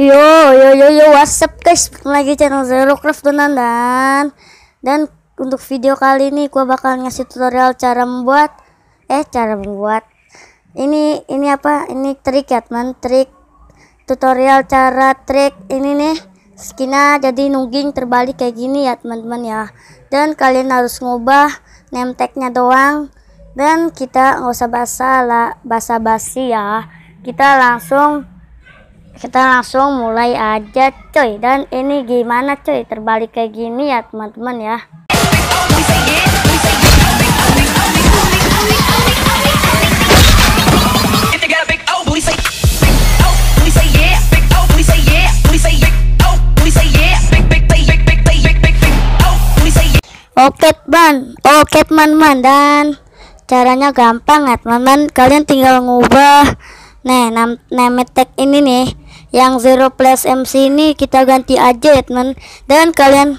Yo yo yo yo WhatsApp guys lagi channel Zero Craft Donan dan Dan untuk video kali ini gua bakal ngasih tutorial cara membuat Eh cara membuat Ini ini apa ini trik ya teman trik Tutorial cara trik ini nih skina jadi nungging terbalik kayak gini ya teman-teman ya Dan kalian harus ngubah name tagnya doang dan kita nggak usah basa lah basa basi ya kita langsung kita langsung mulai aja coy dan ini gimana coy terbalik kayak gini ya teman-teman ya Oke teman, oke teman-teman dan caranya gampang ya teman-teman. Kalian tinggal ngubah, nih, name tag ini nih yang zero plus MC ini kita ganti aja ya teman dan kalian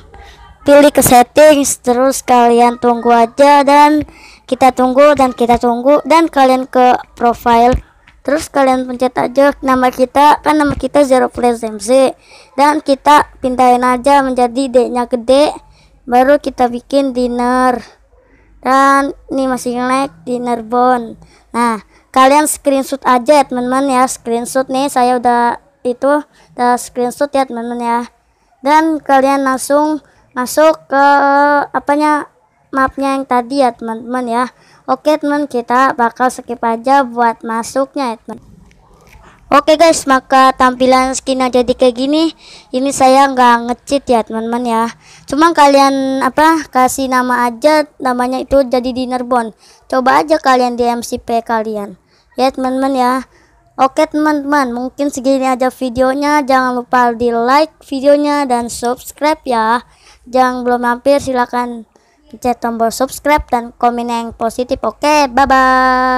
pilih ke settings terus kalian tunggu aja dan kita tunggu dan kita tunggu dan kalian ke profile terus kalian pencet aja nama kita kan nama kita zero plus MC dan kita pindahin aja menjadi D nya gede baru kita bikin dinner dan ini masih ngelag dinner bone nah kalian screenshot aja ya, teman-teman ya screenshot nih saya udah itu udah screenshot ya teman-teman ya dan kalian langsung masuk ke apanya mapnya yang tadi ya teman-teman ya oke teman kita bakal skip aja buat masuknya ya teman Oke guys, maka tampilan skinnya jadi kayak gini. Ini saya nggak ngecit ya teman-teman ya. Cuma kalian apa kasih nama aja namanya itu jadi dinner dinnerbone. Coba aja kalian di MCP kalian. Ya teman-teman ya. Oke teman-teman, mungkin segini aja videonya. Jangan lupa di like videonya dan subscribe ya. Jangan belum mampir silahkan pencet tombol subscribe dan komen yang positif. Oke, bye-bye.